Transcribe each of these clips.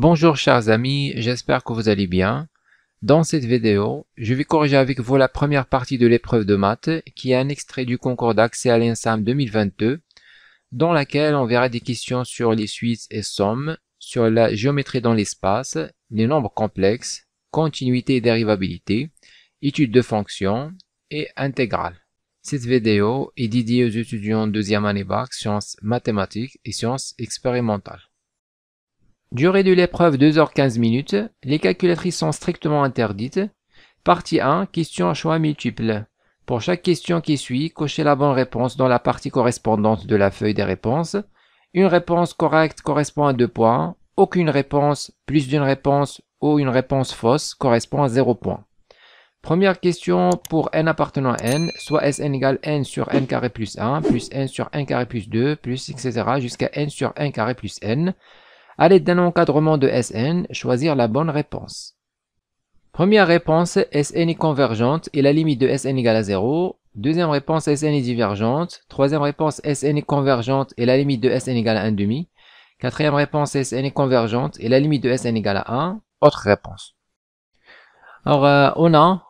Bonjour chers amis, j'espère que vous allez bien. Dans cette vidéo, je vais corriger avec vous la première partie de l'épreuve de maths qui est un extrait du concours d'accès à l'INSAM 2022 dans laquelle on verra des questions sur les suites et sommes, sur la géométrie dans l'espace, les nombres complexes, continuité et dérivabilité, études de fonctions et intégrales. Cette vidéo est dédiée aux étudiants deuxième année bac, sciences mathématiques et sciences expérimentales. Durée de l'épreuve 2 h 15 minutes. Les calculatrices sont strictement interdites. Partie 1, question à choix multiple. Pour chaque question qui suit, cochez la bonne réponse dans la partie correspondante de la feuille des réponses. Une réponse correcte correspond à 2 points. Aucune réponse, plus d'une réponse ou une réponse fausse correspond à 0 points. Première question pour n appartenant à n, soit Sn égale n sur n carré plus 1, plus n sur n carré plus 2, plus etc. jusqu'à n sur n carré plus n. À l'aide d'un encadrement de Sn, choisir la bonne réponse. Première réponse, Sn est convergente et la limite de Sn égale à 0. Deuxième réponse, Sn est divergente. Troisième réponse, Sn est convergente et la limite de Sn égale à 1,5. Quatrième réponse, Sn est convergente et la limite de Sn égale à 1. Autre réponse. Alors, euh, on a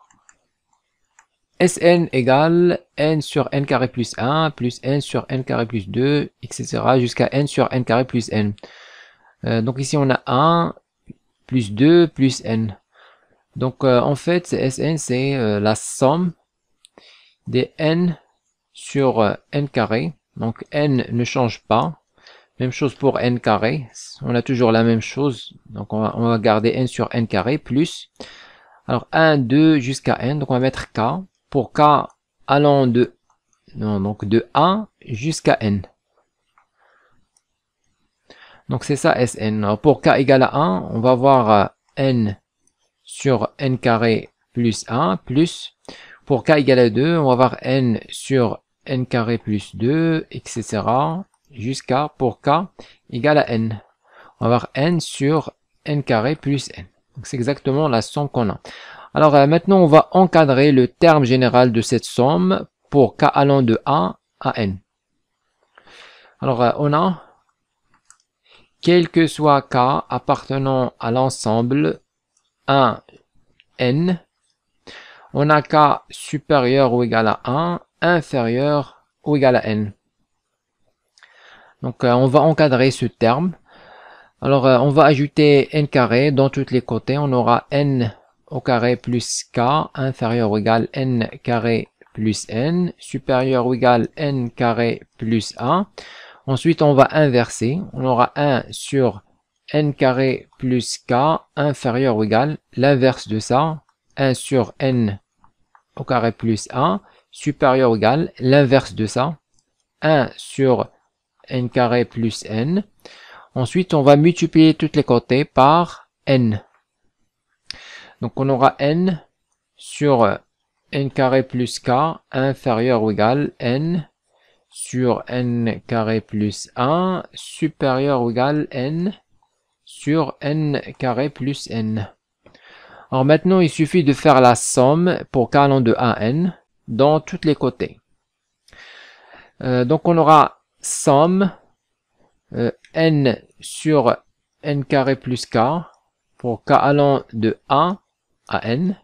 Sn égale n sur n carré plus 1 plus n sur n carré plus 2, etc. jusqu'à n sur n carré plus n. Euh, donc ici, on a 1 plus 2 plus n. Donc euh, en fait, Sn, c'est euh, la somme des n sur n carré. Donc n ne change pas. Même chose pour n carré. On a toujours la même chose. Donc on va, on va garder n sur n carré plus. Alors 1, 2 jusqu'à n. Donc on va mettre k. Pour k allant de, non, donc de 1 jusqu'à n. Donc c'est ça Sn. Pour k égale à 1, on va avoir euh, n sur n carré plus 1 plus pour k égale à 2, on va avoir n sur n carré plus 2, etc. jusqu'à pour k égale à n. On va avoir n sur n carré plus n. C'est exactement la somme qu'on a. Alors euh, maintenant, on va encadrer le terme général de cette somme pour k allant de 1 à n. Alors euh, on a quel que soit K appartenant à l'ensemble 1, n, on a K supérieur ou égal à 1, inférieur ou égal à n. Donc euh, on va encadrer ce terme. Alors euh, on va ajouter n carré dans tous les côtés. On aura n au carré plus k inférieur ou égal n carré plus n supérieur ou égal n carré plus 1. Ensuite, on va inverser. On aura 1 sur n carré plus k inférieur ou égal l'inverse de ça, 1 sur n au carré plus 1 supérieur ou égal l'inverse de ça, 1 sur n carré plus n. Ensuite, on va multiplier toutes les côtés par n. Donc on aura n sur n carré plus k inférieur ou égal n sur n carré plus 1 supérieur ou égal n sur n carré plus n. Alors maintenant, il suffit de faire la somme pour k allant de a n dans tous les côtés. Euh, donc on aura somme euh, n sur n carré plus k pour k allant de a à n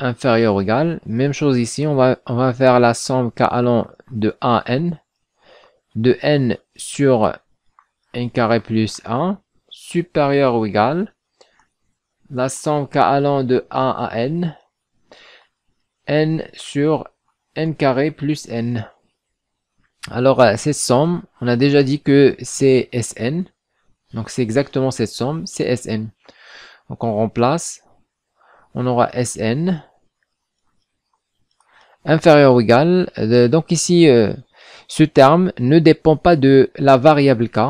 inférieur ou égal. Même chose ici, on va, on va faire la somme k allant de a n, de n sur n carré plus 1, supérieur ou égal, la somme k allant de 1 à n, n sur n carré plus n. Alors, euh, cette somme, on a déjà dit que c'est Sn. Donc, c'est exactement cette somme, c'est Sn. Donc, on remplace. On aura Sn inférieur ou égal. Euh, donc ici, euh, ce terme ne dépend pas de la variable k,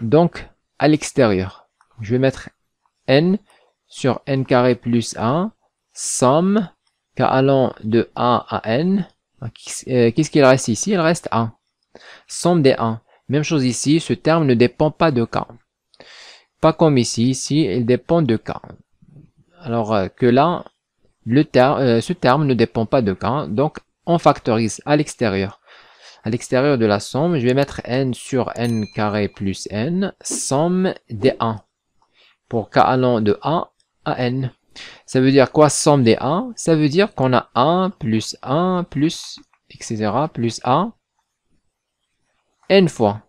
donc à l'extérieur. Je vais mettre n sur n carré plus 1, somme k allant de 1 à n. Euh, qu'est-ce qu'il reste ici Il reste 1. Somme des 1. Même chose ici, ce terme ne dépend pas de k. Pas comme ici, ici, il dépend de k. Alors que là, le euh, ce terme ne dépend pas de K, donc on factorise à l'extérieur. À l'extérieur de la somme, je vais mettre n sur n carré plus n, somme des 1, pour k allant de 1 à n. Ça veut dire quoi somme des 1 Ça veut dire qu'on a 1 plus 1 plus etc. plus 1, n fois.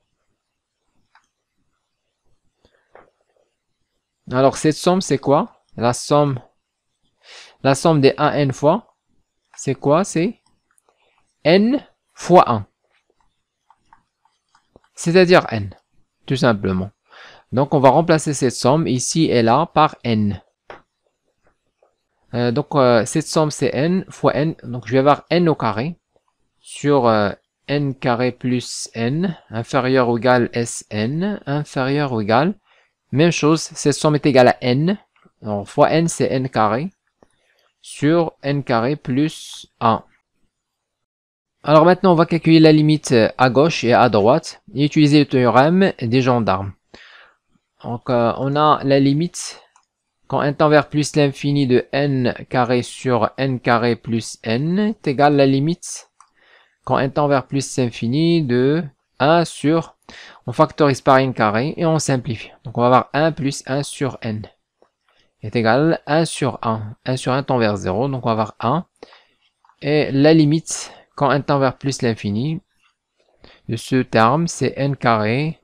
Alors cette somme c'est quoi La somme la somme des 1n fois, c'est quoi C'est n fois 1. C'est-à-dire n, tout simplement. Donc on va remplacer cette somme ici et là par n. Euh, donc euh, cette somme c'est n fois n, donc je vais avoir n au carré sur euh, n carré plus n inférieur ou égal sn inférieur ou égal. Même chose, cette somme est égale à n, donc fois n c'est n carré sur n carré plus 1. Alors maintenant, on va calculer la limite à gauche et à droite et utiliser le théorème des gendarmes. Donc, euh, on a la limite quand n tend vers plus l'infini de n carré sur n carré plus n est égale à la limite quand n tend vers plus l'infini de 1 sur, on factorise par n carré et on simplifie. Donc on va avoir 1 plus 1 sur n est égal à 1 sur 1. 1 sur 1 tend vers 0, donc on va avoir 1. Et la limite, quand n tend vers plus l'infini, de ce terme, c'est n carré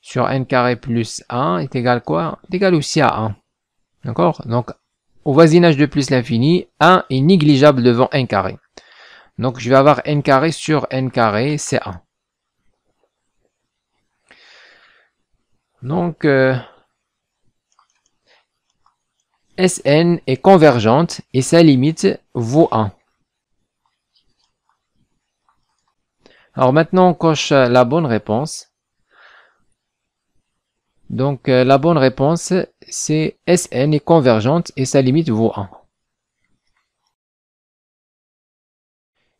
sur n carré plus 1 est égal à quoi est égal aussi à 1. D'accord Donc, au voisinage de plus l'infini, 1 est négligeable devant n carré. Donc, je vais avoir n carré sur n carré, c'est 1. Donc, euh, Sn est convergente et sa limite vaut 1. Alors maintenant, on coche euh, la bonne réponse. Donc euh, la bonne réponse, c'est Sn est convergente et sa limite vaut 1.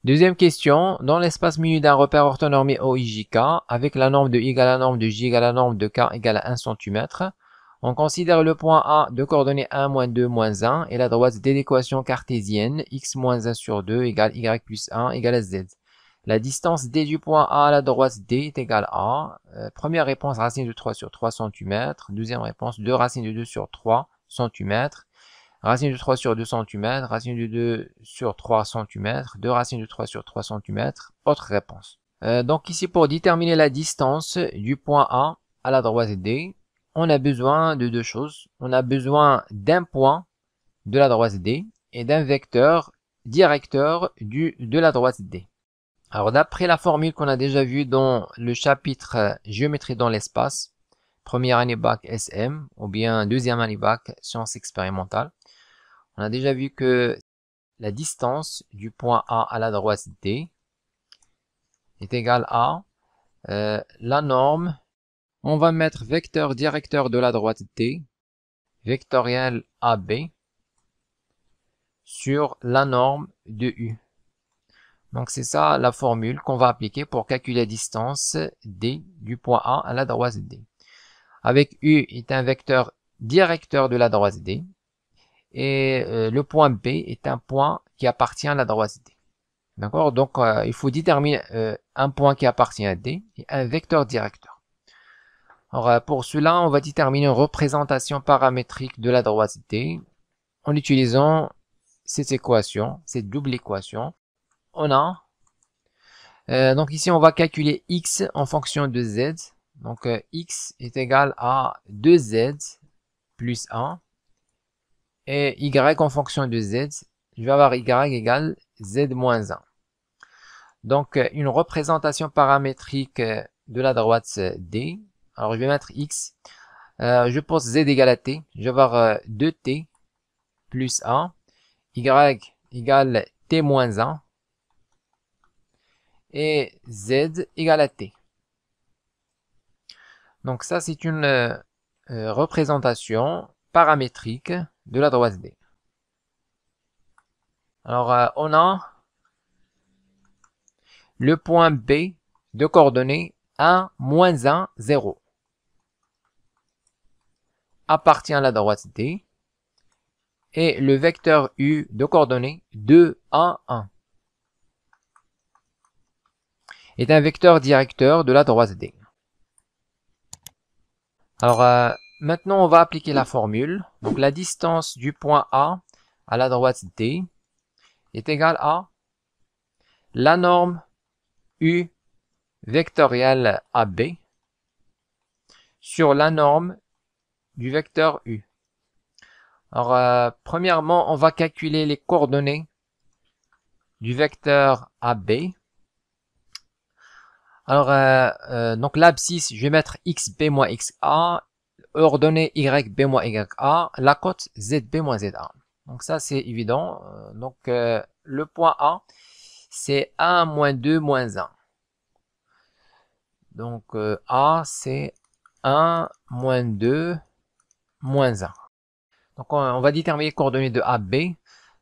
Deuxième question, dans l'espace muni d'un repère orthonormé OIJK, avec la norme de I égale la norme de J égale la norme de K égale à 1 cm, on considère le point A de coordonnées 1, 2, moins 1 et la droite d'équation cartésienne x moins 1 sur 2 égale y plus 1 égale z. La distance D du point A à la droite D est égale à... Euh, première réponse, racine de 3 sur 3 cm. Deuxième réponse, 2 racine de 2 sur 3 cm. Racine de 3 sur 2 cm. Racine de 2 sur 3 cm. 2 racine de 3 sur 3 cm. Autre réponse. Euh, donc ici, pour déterminer la distance du point A à la droite D, on a besoin de deux choses. On a besoin d'un point de la droite D et d'un vecteur directeur du, de la droite D. Alors d'après la formule qu'on a déjà vue dans le chapitre euh, géométrie dans l'espace, première année bac SM ou bien deuxième année bac sciences expérimentales, on a déjà vu que la distance du point A à la droite D est égale à euh, la norme on va mettre vecteur directeur de la droite D, vectoriel AB, sur la norme de U. Donc c'est ça la formule qu'on va appliquer pour calculer la distance D du point A à la droite D. Avec U est un vecteur directeur de la droite D et euh, le point B est un point qui appartient à la droite D. D'accord Donc euh, il faut déterminer euh, un point qui appartient à D et un vecteur directeur. Euh, pour cela, on va déterminer une représentation paramétrique de la droite D en utilisant cette équation, cette double équation. On a, euh, donc ici on va calculer x en fonction de z. Donc euh, x est égal à 2z plus 1 et y en fonction de z, je vais avoir y égale z moins 1. Donc une représentation paramétrique de la droite D alors, je vais mettre x. Euh, je pose z égale à t. Je vais avoir 2t euh, plus 1. y égale t moins 1. Et z égale à t. Donc ça, c'est une euh, représentation paramétrique de la droite D. Alors, on a le point B de coordonnées 1, moins 1, 0 appartient à la droite D et le vecteur U de coordonnées 2, 1, 1 est un vecteur directeur de la droite D. Alors euh, maintenant on va appliquer la formule. Donc la distance du point A à la droite D est égale à la norme U vectorielle AB sur la norme du vecteur U. Alors, euh, premièrement, on va calculer les coordonnées du vecteur AB. Alors, euh, euh, donc l'abscisse, je vais mettre xb moins xa, ordonnée yb moins ya, la cote zb moins za. Donc ça, c'est évident. Euh, donc, le point A, c'est 1 moins 2 moins 1. Donc, A, c'est 1 moins 2 moins 1. Donc on, va déterminer les coordonnées de AB.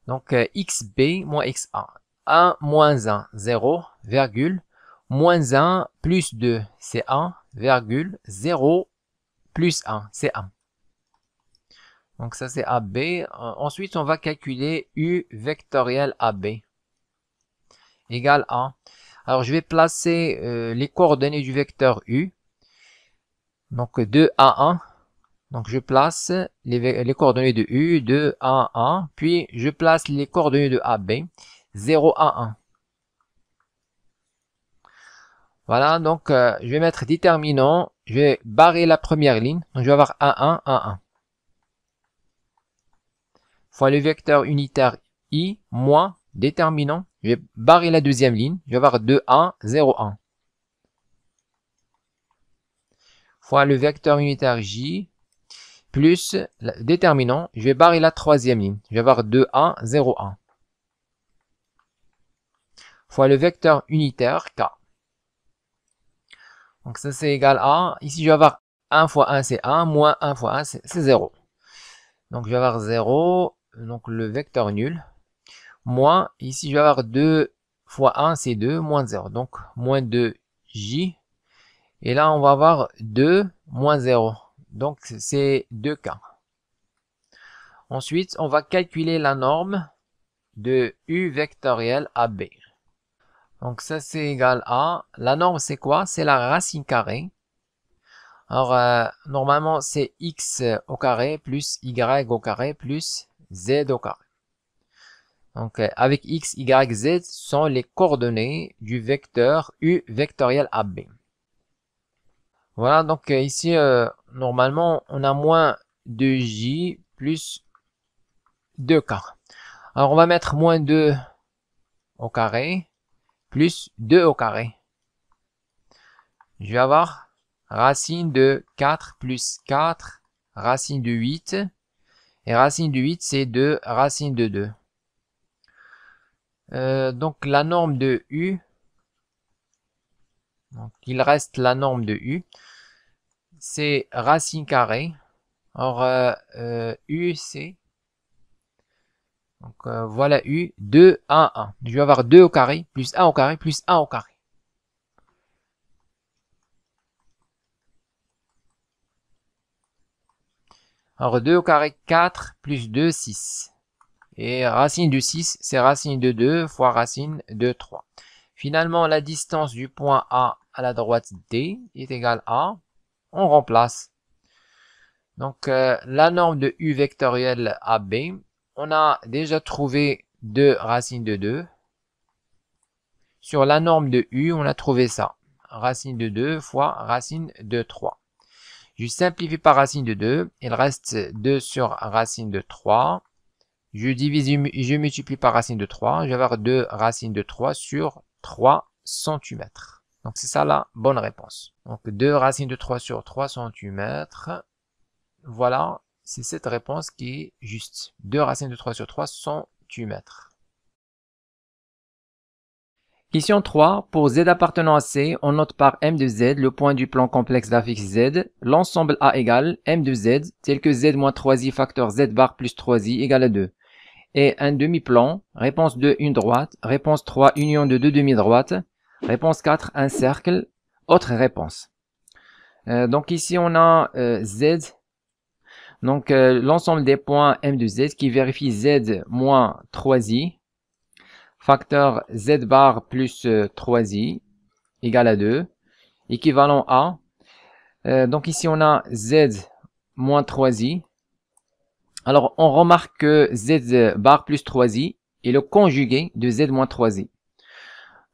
Donc euh, xb moins xa. 1 moins 1, 0, Moins 1 plus 2, c'est 1, 0 plus 1, c'est 1. Donc ça c'est AB. Euh, ensuite on va calculer U vectoriel AB égale à. Alors je vais placer euh, les coordonnées du vecteur U. Donc 2 A1 donc je place les, coordonnées de U 2, 1 1, puis je place les coordonnées de AB 0 1 1. Voilà, donc euh, je vais mettre déterminant, je vais barrer la première ligne, donc je vais avoir 1 1 1 1 fois le vecteur unitaire i moins déterminant, je vais barrer la deuxième ligne, je vais avoir 2 1 0 1 fois le vecteur unitaire j plus déterminant, je vais barrer la troisième ligne. Je vais avoir 2A, 0 1. Fois le vecteur unitaire K. Donc ça c'est égal à, ici je vais avoir 1 fois 1 c'est 1, moins 1 fois 1 c'est 0. Donc je vais avoir 0, donc le vecteur nul, moins, ici je vais avoir 2 fois 1 c'est 2, moins 0. Donc moins 2j, et là on va avoir 2 moins 0. Donc c'est deux cas. Ensuite, on va calculer la norme de U vectoriel AB. Donc ça c'est égal à, la norme c'est quoi C'est la racine carrée. Alors euh, normalement c'est x au carré plus y au carré plus z au carré. Donc euh, avec x, y, z sont les coordonnées du vecteur U vectoriel AB. Voilà donc euh, ici normalement, on a moins 2j plus 2k. Alors, on va mettre moins 2 au carré plus 2 au carré. Je vais avoir racine de 4 plus 4, racine de 8. Et racine de 8, c'est 2, racine de 2. Euh, donc, la norme de U. Donc, il reste la norme de U c'est racine carrée. Alors, euh, euh, U, c'est... Donc, euh, voilà U, 2, 1, 1. Je vais avoir 2 au carré, plus 1 au carré, plus 1 au carré. Alors, 2 au carré, 4, plus 2, 6. Et racine de 6, c'est racine de 2 fois racine de 3. Finalement, la distance du point A à la droite D est égale à on remplace. Donc euh, la norme de U vectorielle AB, on a déjà trouvé 2 racines de 2. Sur la norme de U, on a trouvé ça. Racine de 2 fois racine de 3. Je simplifie par racine de 2. Il reste 2 sur racine de 3. Je divise, je multiplie par racine de 3. Je vais avoir 2 racines de 3 sur 3 cm. Donc c'est ça la bonne réponse. Donc 2 racines de 3 sur 3 cm. Voilà, c'est cette réponse qui est juste. 2 racines de 3 sur 3 mètres. Question 3. Pour z appartenant à C, on note par m de z le point du plan complexe d'affixe z, l'ensemble A égale m de z, tel que z moins 3i facteur z bar plus 3i égale à 2. Et un demi-plan, réponse 2, une droite, réponse 3, union de deux demi-droites, Réponse 4, un cercle. Autre réponse. Euh, donc ici, on a euh, Z. Donc euh, l'ensemble des points M de Z qui vérifie Z moins 3i. Facteur Z bar plus 3i égale à 2. Équivalent à. donc ici, on a Z moins 3i. Alors, on remarque que Z bar plus 3i est le conjugué de Z moins 3i.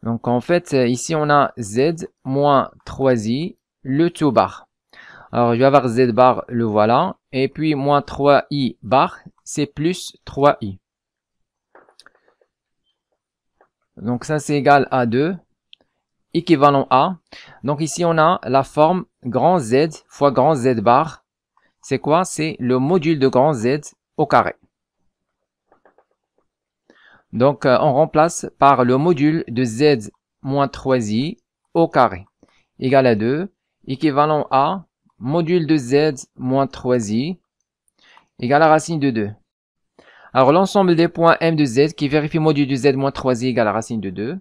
Donc en fait, euh, ici on a z moins 3i, le tout bar. Alors je vais avoir z bar, le voilà. Et puis moins 3i bar, c'est plus 3i. Donc ça c'est égal à 2, équivalent à. Donc ici on a la forme grand z fois grand z bar. C'est quoi C'est le module de grand z au carré. Donc, euh, on remplace par le module de z moins 3i au carré égale à 2, équivalent à module de z moins 3i égale à racine de 2. Alors, l'ensemble des points m de z qui vérifie module de z moins 3i égale à racine de 2.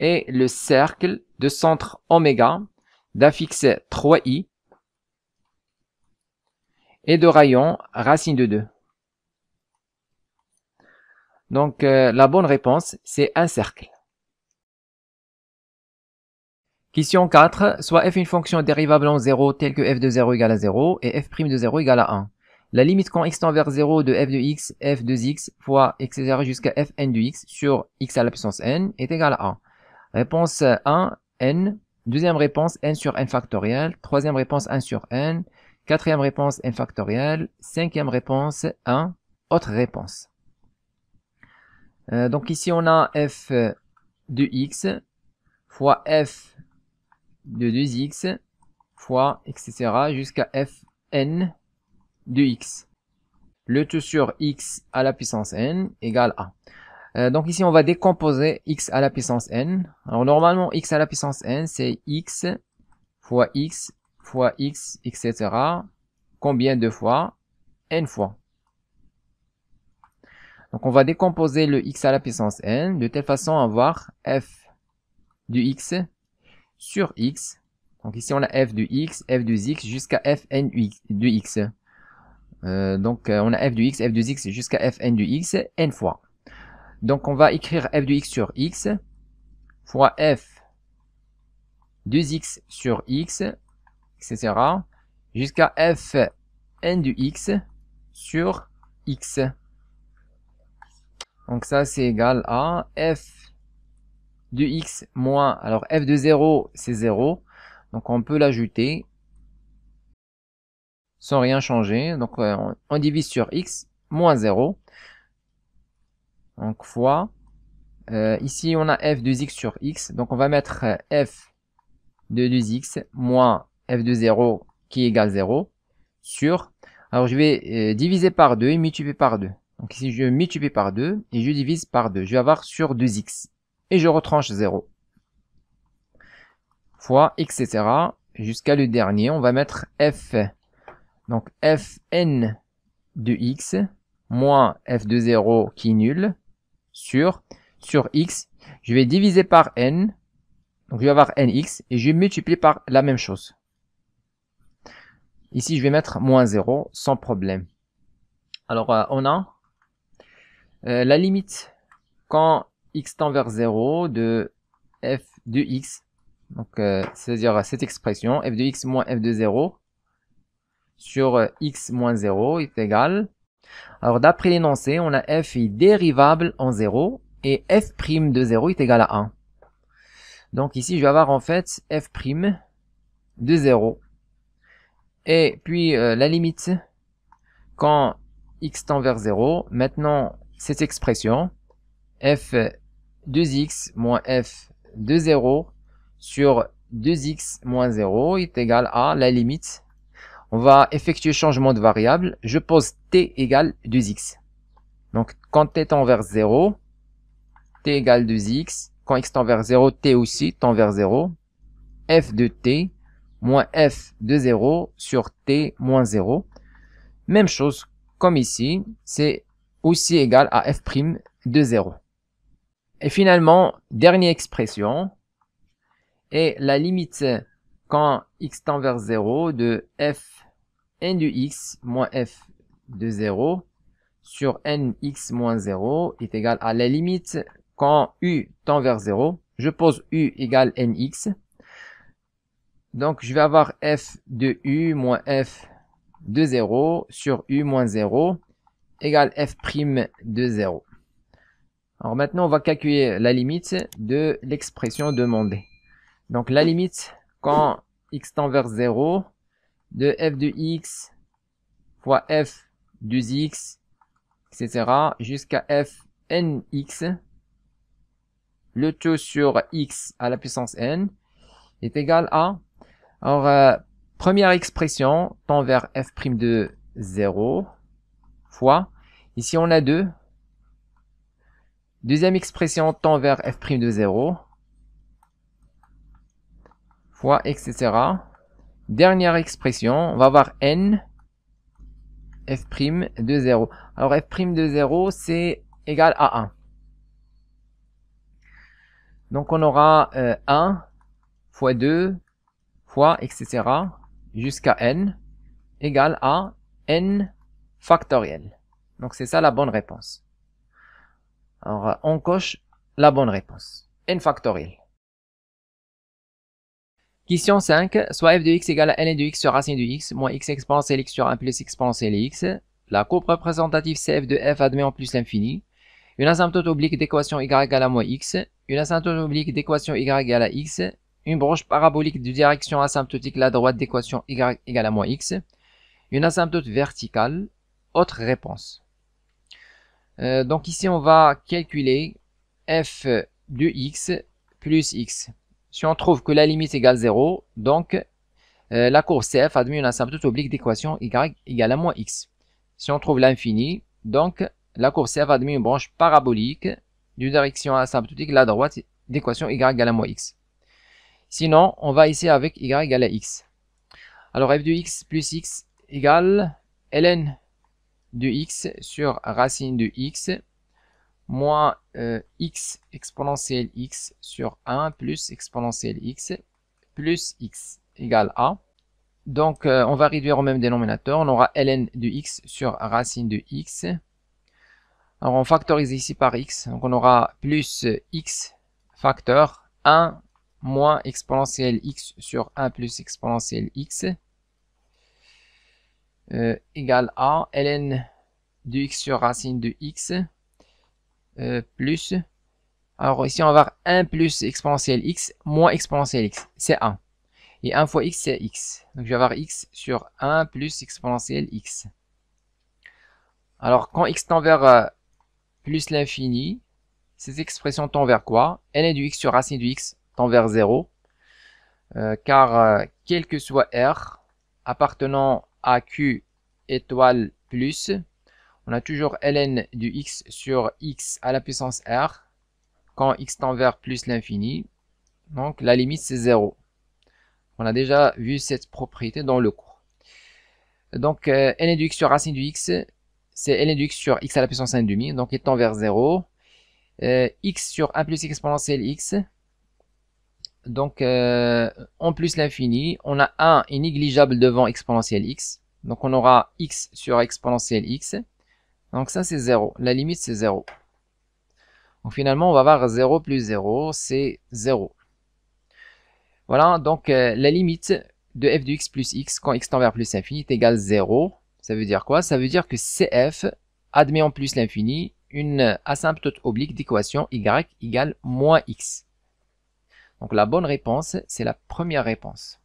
Et le cercle de centre oméga d'affixé 3i et de rayon racine de 2. Donc euh, la bonne réponse, c'est un cercle. Question 4. Soit f une fonction dérivable en 0 telle que f de 0 égale à 0 et f' de 0 égale à 1. La limite quand x tend vers 0 de f de x, f de x fois etc. jusqu'à fn de x sur x à la puissance n est égale à 1. Réponse 1, n. Deuxième réponse, n sur n factoriel. Troisième réponse, 1 sur n. Quatrième réponse, n factoriel. Cinquième réponse, 1. Autre réponse. Euh, donc ici, on a f de x fois f de 2x fois etc. jusqu'à fn de x. Le tout sur x à la puissance n égale a. Euh, donc ici, on va décomposer x à la puissance n. Alors normalement, x à la puissance n, c'est x fois x fois x, etc. Combien de fois n fois. Donc on va décomposer le x à la puissance n de telle façon à avoir f du x sur x. Donc ici on a f du x, f du x jusqu'à fn du x. Euh, donc euh, on a f du x, f du x jusqu'à fn du x n fois. Donc on va écrire f du x sur x fois f du x sur x, etc. jusqu'à f n du x sur x. Donc ça, c'est égal à f de x moins, alors f de 0, c'est 0. Donc on peut l'ajouter sans rien changer. Donc euh, on, divise sur x moins 0. Donc fois, euh, ici on a f de x sur x. Donc on va mettre euh, f de 2x moins f de 0 qui à 0 sur, alors je vais diviser par 2 et multiplier par 2. Donc ici, je multiplie par 2 et je divise par 2. Je vais avoir sur 2x. Et je retranche 0. Fois, etc. Jusqu'à le dernier, on va mettre f. Donc fn de x moins f de 0 qui est nul sur, sur x. Je vais diviser par n. Donc je vais avoir nx et je multiplie par la même chose. Ici, je vais mettre moins 0 sans problème. Alors, euh, on a euh, la limite quand x tend vers 0 de f de x, donc euh, c'est-à-dire cette expression f de x moins f de 0 sur euh, x moins 0 est égal. Alors d'après l'énoncé, on a f est dérivable en 0 et f' prime de 0 est égal à 1. Donc ici, je vais avoir en fait f' prime de 0. Et puis la limite quand x tend vers 0. Maintenant, cette expression f 2x moins f de 0 sur 2x moins 0 est égal à la limite. On va effectuer changement de variable. Je pose t égale 2x. Donc quand t tend vers 0, t égale 2x. Quand x tend vers 0, t aussi tend vers 0. f de t moins f de 0 sur t moins 0. Même chose comme ici, c'est aussi égal à f' prime de 0. Et finalement, dernière expression est la limite quand x tend vers 0 de f n du x moins f de 0 sur nx moins 0 est égal à la limite quand u tend vers 0. Je pose u égale nx. Donc, je vais avoir f de u moins f de 0 sur u moins 0 égale f' de 0. Alors maintenant, on va calculer la limite de l'expression demandée. Donc la limite quand x tend vers 0 de f de x fois f de x etc. jusqu'à f nx, le tout sur x à la puissance n est égal à... Alors, euh, première expression tend vers f' de 0 fois Ici, on a 2. Deuxième expression tend vers f' de 0 fois etc. Dernière expression, on va avoir n f' de 0. Alors f' de 0, c'est égal à 1. Donc on aura 1 euh, fois 2 fois etc. jusqu'à n égale à n factoriel. Donc c'est ça la bonne réponse. Alors euh, on coche la bonne réponse. N factoriel. Question 5. Soit f de x égale à ln de x sur racine de x, moins x exponentielle x sur 1 plus exponentielle x. La courbe représentative c'est de f admet en plus l'infini. Une asymptote oblique d'équation y égale à moins x. Une asymptote oblique d'équation y égale à x. Une broche parabolique de direction asymptotique la droite d'équation y égale à moins x. Une asymptote verticale. Autre réponse. Euh, donc ici, on va calculer f de x plus x. Si on trouve que la limite égale 0, donc euh, la courbe f admet une asymptote oblique d'équation y égale à moins x. Si on trouve l'infini, donc la courbe CF admet une branche parabolique d'une direction asymptotique la droite d'équation y égale à moins x. Sinon, on va ici avec y égale à x. Alors f de x plus x égale ln de x sur racine de x moins euh, x exponentielle x sur 1 plus exponentielle x plus x égale a. Donc, euh, on va réduire au même dénominateur. On aura ln de x sur racine de x. Alors, on factorise ici par x. Donc, on aura plus x facteur 1 moins exponentielle x sur 1 plus exponentielle x égal euh, égale à ln du x sur racine de x euh, plus. Alors ici, on va avoir 1 plus exponentielle x moins exponentielle x. C'est 1. Et 1 fois x, c'est x. Donc, je vais avoir x sur 1 plus exponentielle x. Alors, quand x tend vers euh, plus l'infini, ces expressions tend vers quoi ln du x sur racine de x tend vers 0. car, quel que soit r appartenant AQ étoile plus, on a toujours ln du x sur x à la puissance r, quand x tend vers plus l'infini, donc la limite c'est 0. On a déjà vu cette propriété dans le cours. Donc euh, ln du x sur racine du x, c'est ln du x sur x à la puissance 1,5, donc il tend vers 0. Euh, x sur 1 plus x exponentielle x, donc, euh, en plus l'infini, on a 1 est négligeable devant exponentielle x. Donc, on aura x sur exponentielle x. Donc, ça, c'est 0. La limite, c'est 0. Donc, finalement, on va avoir 0 plus 0, c'est 0. Voilà, donc euh, la limite de f de x plus x quand x tend vers plus l'infini est égale 0. Ça veut dire quoi Ça veut dire que CF admet en plus l'infini une asymptote oblique d'équation y égale moins x. Donc la bonne réponse, c'est la première réponse.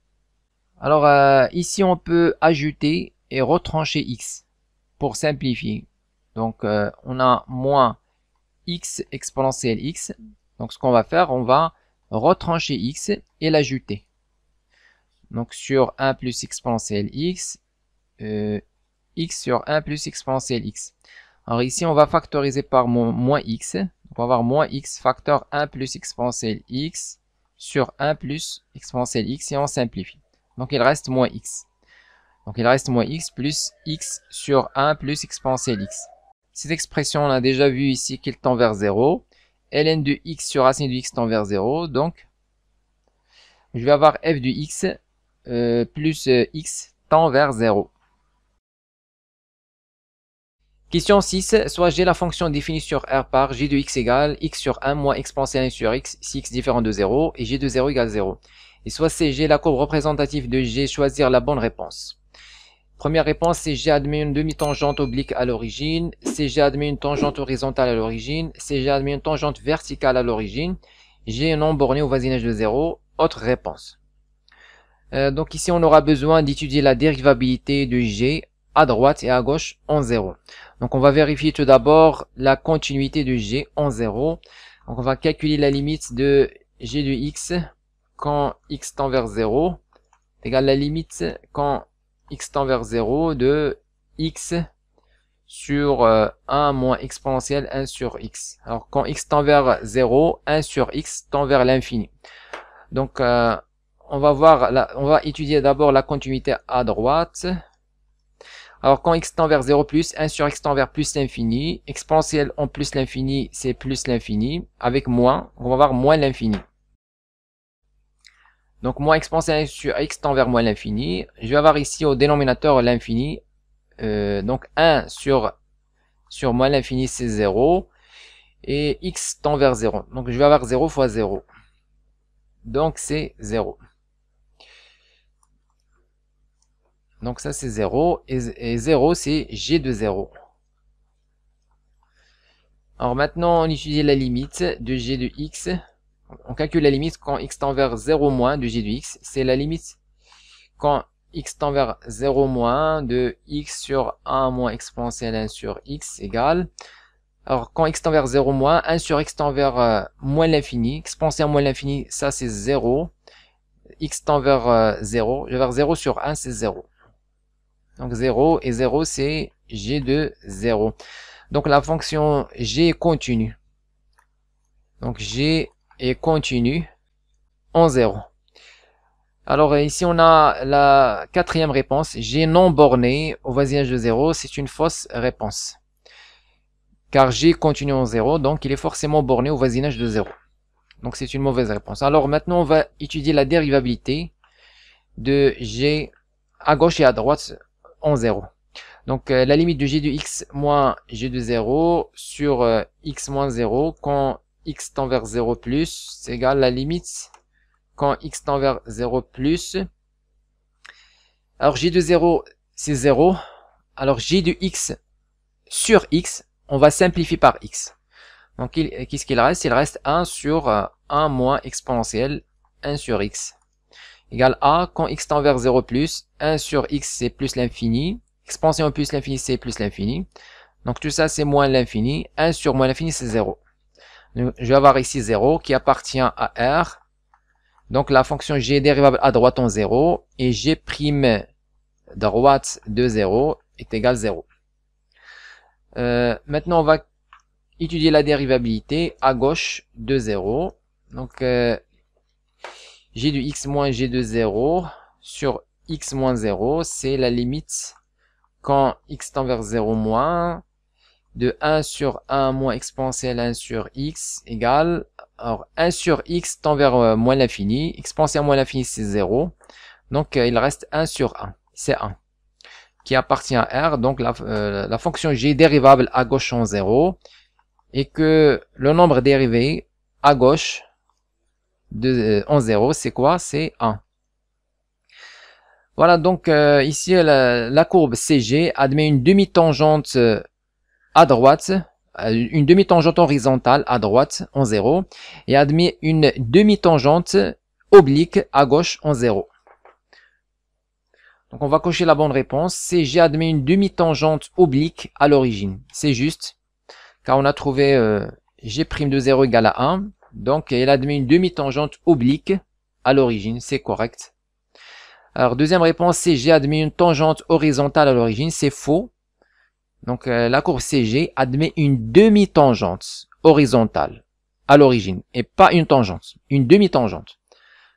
Alors euh, ici, on peut ajouter et retrancher x pour simplifier. Donc euh, on a moins x exponentielle x. Donc ce qu'on va faire, on va retrancher x et l'ajouter. Donc sur 1 plus exponentielle x, euh, x sur 1 plus exponentielle x. Alors ici, on va factoriser par moins x. on va avoir moins x facteur 1 plus exponentielle x sur 1 plus exponentielle x et on simplifie. Donc il reste moins x. Donc il reste moins x plus x sur 1 plus exponentielle x. Cette expression, on a déjà vu ici qu'elle tend vers 0. ln de x sur racine de x tend vers 0. Donc, je vais avoir f de x euh, plus euh, x tend vers 0. Question 6. Soit j'ai la fonction définie sur R par g de x égale x sur 1 moins x 1 sur x, si x différent de 0, et g de 0 égale 0. Et soit c'est g la courbe représentative de g, choisir la bonne réponse. Première réponse, c'est g admet une demi-tangente oblique à l'origine, c'est g admet une tangente horizontale à l'origine, c'est g admet une tangente verticale à l'origine, j'ai un non borné au voisinage de 0. Autre réponse. Euh, donc ici, on aura besoin d'étudier la dérivabilité de g à droite et à gauche en 0. Donc on va vérifier tout d'abord la continuité de G en 0. Donc on va calculer la limite de G de X quand X tend vers 0 égale la limite quand X tend vers 0 de X sur 1 euh, moins exponentielle 1 sur X. Alors quand X tend vers 0, 1 sur X tend vers l'infini. Donc euh, on va voir, la, on va étudier d'abord la continuité à droite. Alors quand x tend vers 0 plus, 1 sur x tend vers plus l'infini, exponentielle en plus l'infini, c'est plus l'infini, avec moins, on va avoir moins l'infini. Donc moins exponentielle sur x tend vers moins l'infini, je vais avoir ici au dénominateur l'infini, euh, donc 1 sur, sur moins l'infini c'est 0, et x tend vers 0, donc je vais avoir 0 fois 0, donc c'est 0. Donc ça, c'est 0. Et, 0, c'est g de 0. Alors maintenant, on utilise la limite de g de x. On calcule la limite quand x tend vers 0 moins de g de x. C'est la limite quand x tend vers 0 moins de x sur 1 moins exponentielle 1 sur x égale. Alors quand x tend vers 0 moins, 1 sur x tend vers euh, moins l'infini. Exponentielle moins l'infini, ça c'est 0. x tend euh, vers 0. Vers 0 sur 1, c'est 0. Donc 0 et 0 c'est g de 0. Donc la fonction g est continue. Donc g est continue en 0. Alors euh, ici on a la quatrième réponse, g non borné au voisinage de 0, c'est une fausse réponse. Car g continue en 0, donc il est forcément borné au voisinage de 0. Donc c'est une mauvaise réponse. Alors maintenant on va étudier la dérivabilité de g à gauche et à droite en 0. Donc euh, la limite de g de x moins g de 0 sur euh, x moins 0 quand x tend vers 0 plus, c'est égal à la limite quand x tend vers 0 plus. Alors g de 0, c'est 0. Alors g de x sur x, on va simplifier par x. Donc euh, qu'est-ce qu'il reste Il reste 1 sur 1 moins exponentielle 1 sur x égale a quand x tend vers 0 plus, 1 sur x c'est plus l'infini, expansion plus l'infini c'est plus l'infini, donc tout ça c'est moins l'infini, 1 sur moins l'infini c'est 0. je vais avoir ici 0 qui appartient à R, donc la fonction g dérivable à droite en 0 et g prime droite de 0 est égal 0. Euh, maintenant on va étudier la dérivabilité à gauche de 0. Donc euh, g de x moins g de 0 sur x moins 0, c'est la limite quand x tend vers 0 moins de 1 sur 1 moins exponentielle 1 sur x égale, alors 1 sur x tend vers euh, moins l'infini, exponentielle moins l'infini c'est 0, donc euh, il reste 1 sur 1, c'est 1, qui appartient à R, donc la, euh, la fonction g dérivable à gauche en 0, et que le nombre dérivé à gauche en euh, 0, c'est quoi C'est 1. Voilà, donc euh, ici, la, courbe CG admet une demi-tangente euh, à droite, une demi-tangente horizontale à droite en 0, et admet une demi-tangente oblique à gauche en 0. Donc on va cocher la bonne réponse. CG admet une demi-tangente oblique à l'origine. C'est juste, car on a trouvé euh, G' de 0 égale à 1. Donc, elle admet une demi-tangente oblique à l'origine, c'est correct. Alors, deuxième réponse, CG admet une tangente horizontale à l'origine, c'est faux. Donc, euh, la courbe CG admet une demi-tangente horizontale à l'origine et pas une tangente, une demi-tangente.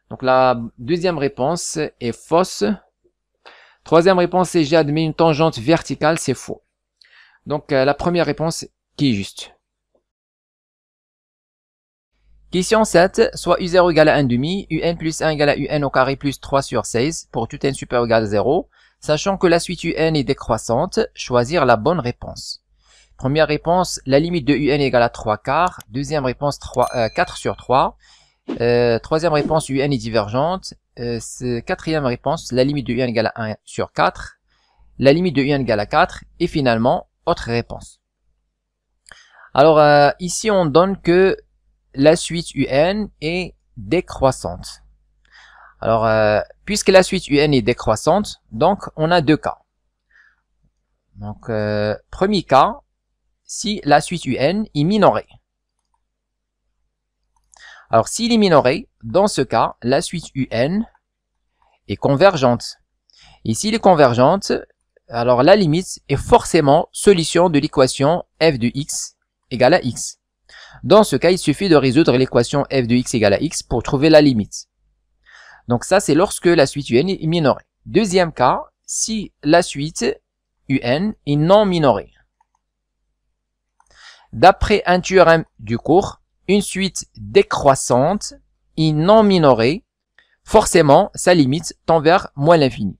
Donc, la deuxième réponse est fausse. Troisième réponse, CG admet une tangente verticale, c'est faux. Donc, euh, la première réponse qui est juste. Question 7, soit U0 égale à demi, UN plus 1 égale à UN au carré plus 3 sur 16 pour tout n supérieur égale à 0. Sachant que la suite UN est décroissante, choisir la bonne réponse. Première réponse, la limite de UN égale à 3 quarts. Deuxième réponse, 4 euh, sur 3. Euh, troisième réponse, UN est divergente. Euh, quatrième réponse, la limite de UN égale à 1 sur 4. La limite de UN égale à 4. Et finalement, autre réponse. Alors ici on donne que la suite UN est décroissante. Alors, euh, puisque la suite UN est décroissante, donc on a deux cas. Donc, euh, premier cas, si la suite UN est minorée. Alors, s'il est minorée, dans ce cas, la suite UN est convergente. Et s'il est convergente, alors la limite est forcément solution de l'équation f de x égale à x. Dans ce cas, il suffit de résoudre l'équation f de x égale à x pour trouver la limite. Donc ça, c'est lorsque la suite un est minorée. Deuxième cas, si la suite un est non minorée. D'après un théorème du cours, une suite décroissante est non minorée. Forcément, sa limite tend vers moins l'infini.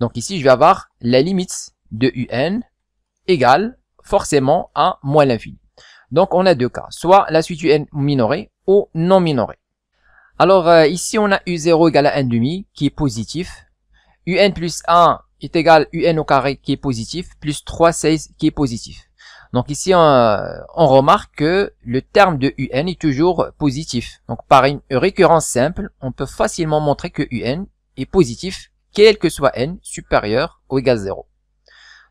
Donc ici, je vais avoir la limite de un égale forcément à moins l'infini. Donc on a deux cas, soit la suite UN est minorée ou non minorée. Alors euh, ici on a U0 égale à 1 demi qui est positif, UN plus 1 est égal à UN au carré qui est positif, plus 3 16 qui est positif. Donc ici, on, euh, on, remarque que le terme de UN est toujours positif. Donc par une récurrence simple, on peut facilement montrer que UN est positif, quel que soit n supérieur ou égal à 0.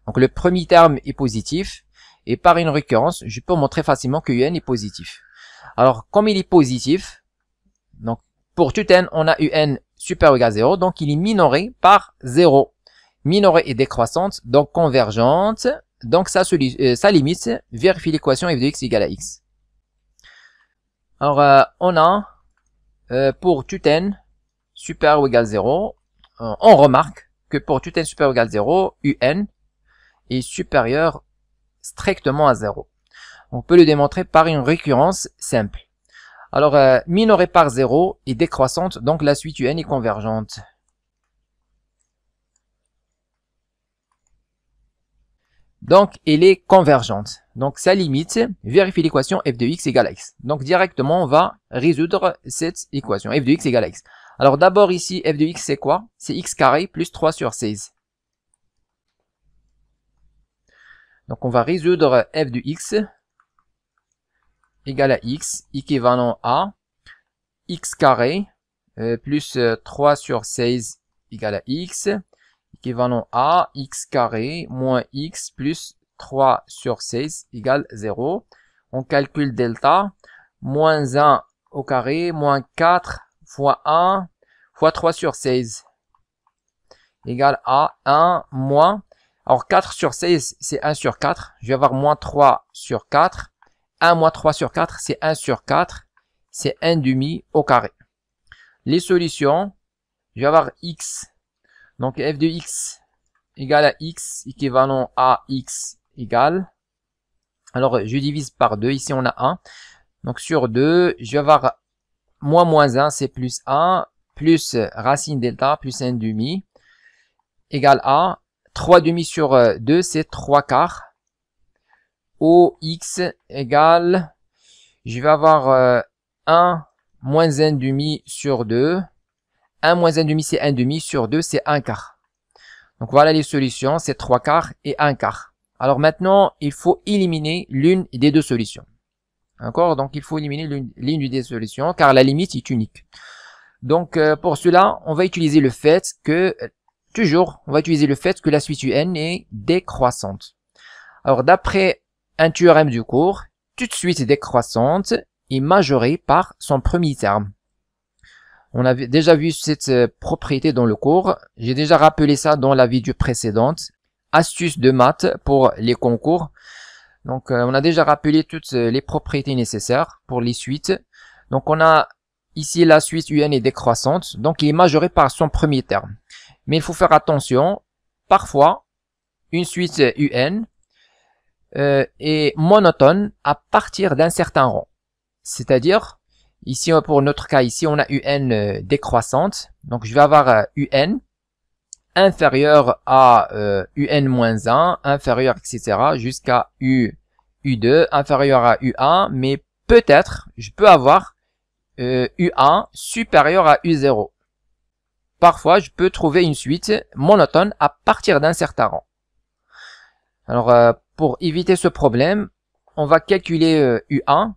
Donc le premier terme est positif, et par une récurrence, je peux montrer facilement que un est positif. Alors, comme il est positif, donc pour tout n, on a un ou égal à 0, donc il est minoré par 0. Minoré et décroissante, donc convergente, donc ça, euh, ça limite, vérifie l'équation f de x égale à x. Alors, euh, on a euh, pour tout n super ou égal à 0, on remarque que pour tout n super ou égal à 0, un est supérieur strictement à 0. On peut le démontrer par une récurrence simple. Alors, euh, minoré par 0 est décroissante, donc la suite UN est convergente. Donc, elle est convergente. Donc, sa limite, vérifie l'équation f de x égale x. Donc, directement, on va résoudre cette équation, f de x égale x. Alors, d'abord ici, f de x, c'est quoi C'est x carré plus 3 sur 16. Donc on va résoudre f de x égale à x, équivalent à x carré euh, plus 3 euh, sur 16 égale à x, équivalent à x carré moins x plus 3 sur 16 égale 0. On calcule delta, moins 1 au carré, moins 4 fois 1 fois 3 sur 16 égale à 1 moins alors 4 sur 16, c'est 1 sur 4. Je vais avoir moins 3 sur 4. 1 moins 3 sur 4, c'est 1 sur 4. C'est 1 demi au carré. Les solutions, je vais avoir x. Donc f de x égale à x équivalent à x égale. Alors je divise par 2, ici on a 1. Donc sur 2, je vais avoir moins moins 1, c'est plus 1, plus racine delta, plus 1 demi, égale à 3 demi sur 2, euh, c'est 3 quarts. OX égale, je vais avoir 1 euh, moins 1 demi sur 2. 1 moins 1 demi, c'est 1 demi. Sur 2, c'est 1 quart. Donc voilà les solutions, c'est 3 quarts et 1 quart. Alors maintenant, il faut éliminer l'une des deux solutions. D'accord Donc il faut éliminer l'une des solutions car la limite est unique. Donc euh, pour cela, on va utiliser le fait que Toujours, on va utiliser le fait que la suite UN est décroissante. Alors d'après un théorème du cours, toute suite décroissante est majorée par son premier terme. On avait déjà vu cette euh, propriété dans le cours. J'ai déjà rappelé ça dans la vidéo précédente. Astuce de maths pour les concours. Donc, euh, on a déjà rappelé toutes euh, les propriétés nécessaires pour les suites. Donc, on a ici la suite UN est décroissante. Donc, il est majoré par son premier terme. Mais il faut faire attention. Parfois, une suite UN euh, est monotone à partir d'un certain rang. C'est-à-dire, ici pour notre cas, ici on a UN euh, décroissante. Donc je vais avoir UN euh, inférieur à euh, UN-1, inférieur, etc. jusqu'à U, U2, inférieur à U1, mais peut-être, je peux avoir euh, U1 supérieur à U0. Parfois, je peux trouver une suite monotone à partir d'un certain rang. Alors, euh, pour éviter ce problème, on va calculer U1, euh,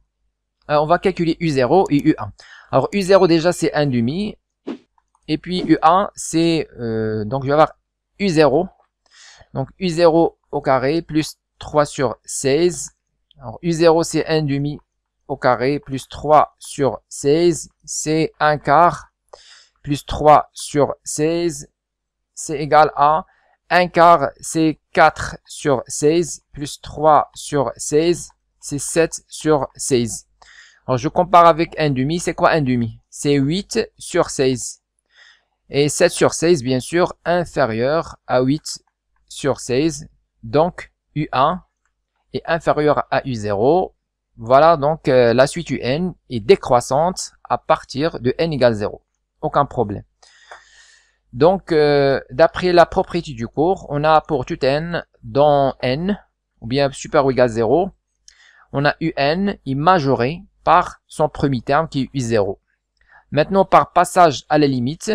euh, on va calculer U0 et U1. Alors, U0 déjà, c'est 1 demi, et puis U1, c'est, donc je vais avoir U0, donc U0 au carré plus 3 sur 16, alors U0 c'est 1 demi au carré plus 3 sur 16, c'est 1 quart plus 3 sur 16, c'est égal à 1 quart, c'est 4 sur 16, plus 3 sur 16, c'est 7 sur 16. Alors, je compare avec 1 demi, c'est quoi 1 demi C'est 8 sur 16. Et 7 sur 16, bien sûr, inférieur à 8 sur 16. Donc, U1 est inférieur à U0. Voilà, donc euh, la suite UN est décroissante à partir de n égale 0 aucun problème. Donc, euh, d'après la propriété du cours, on a pour tout n dans n, ou bien super ou égal 0, on a un est majoré par son premier terme qui est u0. Maintenant, par passage à la limite,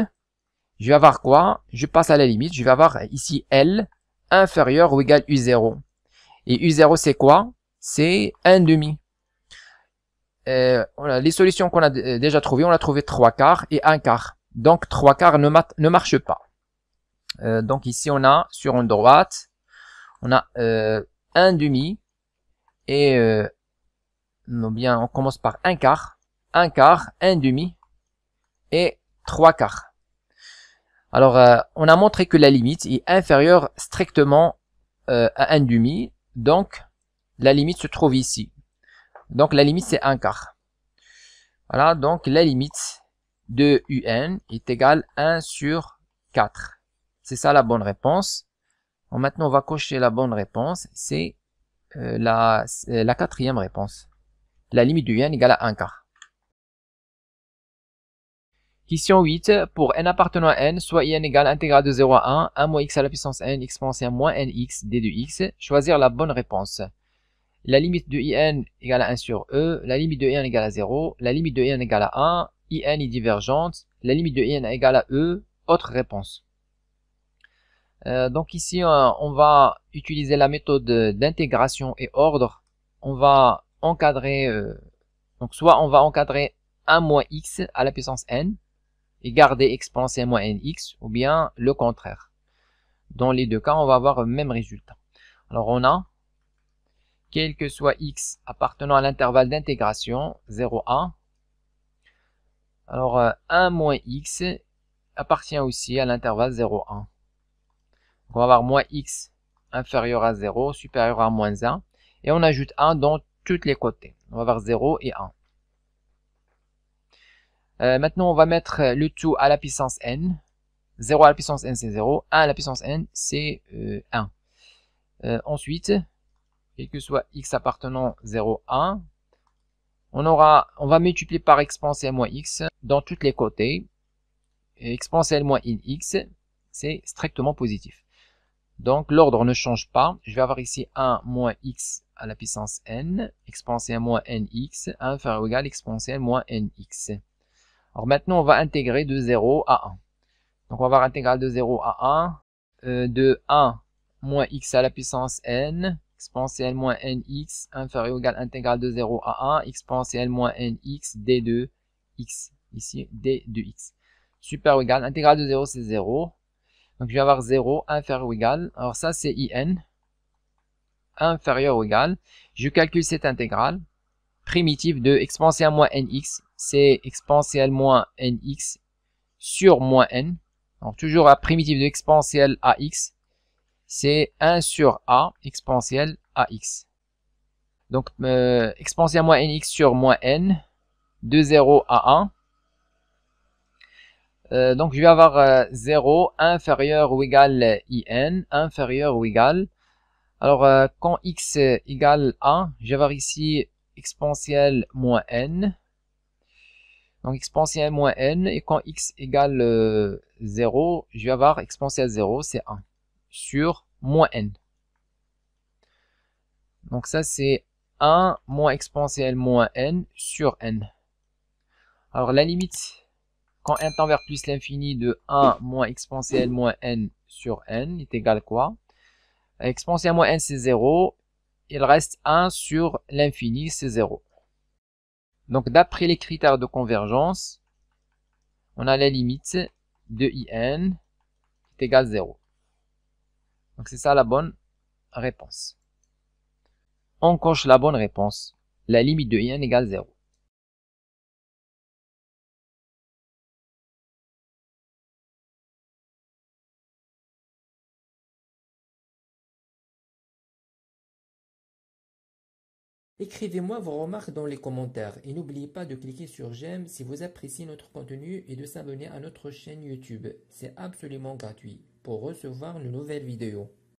je vais avoir quoi Je passe à la limite, je vais avoir ici L inférieur ou égal U0. Et U0, c'est quoi C'est 1 demi. Euh, les solutions qu'on a euh, déjà trouvées, on a trouvé trois quarts et un quart. Donc trois quarts ne, ne marche pas. Euh, donc ici on a sur une droite, on a euh, un demi et non bien on commence par un quart, un quart, un demi et trois quarts. Alors on a montré que la limite est inférieure strictement à un demi, donc la limite se trouve ici. Donc la limite c'est 1 quart. Voilà, donc la limite de un est égale 1 sur 4. C'est ça la bonne réponse. maintenant on va cocher la bonne réponse, c'est euh, la, quatrième réponse. La limite de un égale à 1 quart. Question 8. Pour n appartenant à n, soit un égale intégral de 0 à 1, 1 moins x à la puissance n, x moins 1 moins nx d de x, choisir la bonne réponse la limite de IN égale à 1 sur E, la limite de IN égale à 0, la limite de n égale à 1, IN est divergente, la limite de IN égale à E, autre réponse. Euh, donc ici, euh, on va utiliser la méthode d'intégration et ordre. On va encadrer, euh, donc soit on va encadrer 1 moins x à la puissance n et garder exponentielle moins nx, ou bien le contraire. Dans les deux cas, on va avoir le même résultat. Alors on a quel que soit x appartenant à l'intervalle d'intégration 0, 1. Alors 1 euh, moins x appartient aussi à l'intervalle 0, 1. on va avoir moins x inférieur à 0, supérieur à moins 1. Et on ajoute 1 dans tous les côtés. On va avoir 0 et 1. Euh, maintenant, on va mettre le tout à la puissance n. 0 à la puissance n, c'est 0. 1 à la puissance n, c'est 1. Euh, ensuite, et que soit x appartenant 0 1, on, aura, on va multiplier par exponentielle moins x dans tous les côtés. Et exponentielle moins in x, c'est strictement positif. Donc l'ordre ne change pas. Je vais avoir ici 1 moins x à la puissance n, exponentielle moins nx, inférieur ou égal exponentielle moins nx. Alors maintenant, on va intégrer de 0 à 1. Donc on va avoir intégrale de 0 à 1, euh, de 1 moins x à la puissance n, exponentielle moins nx inférieur ou égal intégrale de 0 à 1 L moins nx d de x. Ici, d de x. Super ou égal intégrale de 0, c'est 0. Donc je vais avoir 0 inférieur ou égal. Alors ça, c'est in inférieur ou égal. Je calcule cette intégrale primitive de L moins nx. C'est L moins nx sur moins n. Donc toujours à primitive de exponentielle à x c'est 1 sur a exponentielle ax. Donc euh, exponentielle moins nx sur moins n, de 0 à 1. Euh, donc je vais avoir 0 euh, inférieur ou égal in, inférieur ou égal. Alors euh, quand x égale 1, je vais avoir ici exponentielle moins n. Donc exponentielle moins n, et quand x égale 0, je vais avoir exponentielle 0, c'est 1 sur moins n. Donc ça, c'est 1 moins exponentielle moins n sur n. Alors la limite, quand n tend vers plus l'infini de 1 moins exponentielle moins n sur n est égal à quoi Exponentielle moins n, c'est 0. Il reste 1 sur l'infini, c'est 0. Donc d'après les critères de convergence, on a la limite de i qui est égale à 0. Donc c'est ça la bonne réponse. On coche la bonne réponse. La limite de n égale 0. Écrivez-moi vos remarques dans les commentaires et n'oubliez pas de cliquer sur j'aime si vous appréciez notre contenu et de s'abonner à notre chaîne YouTube. C'est absolument gratuit pour recevoir une nouvelle vidéo.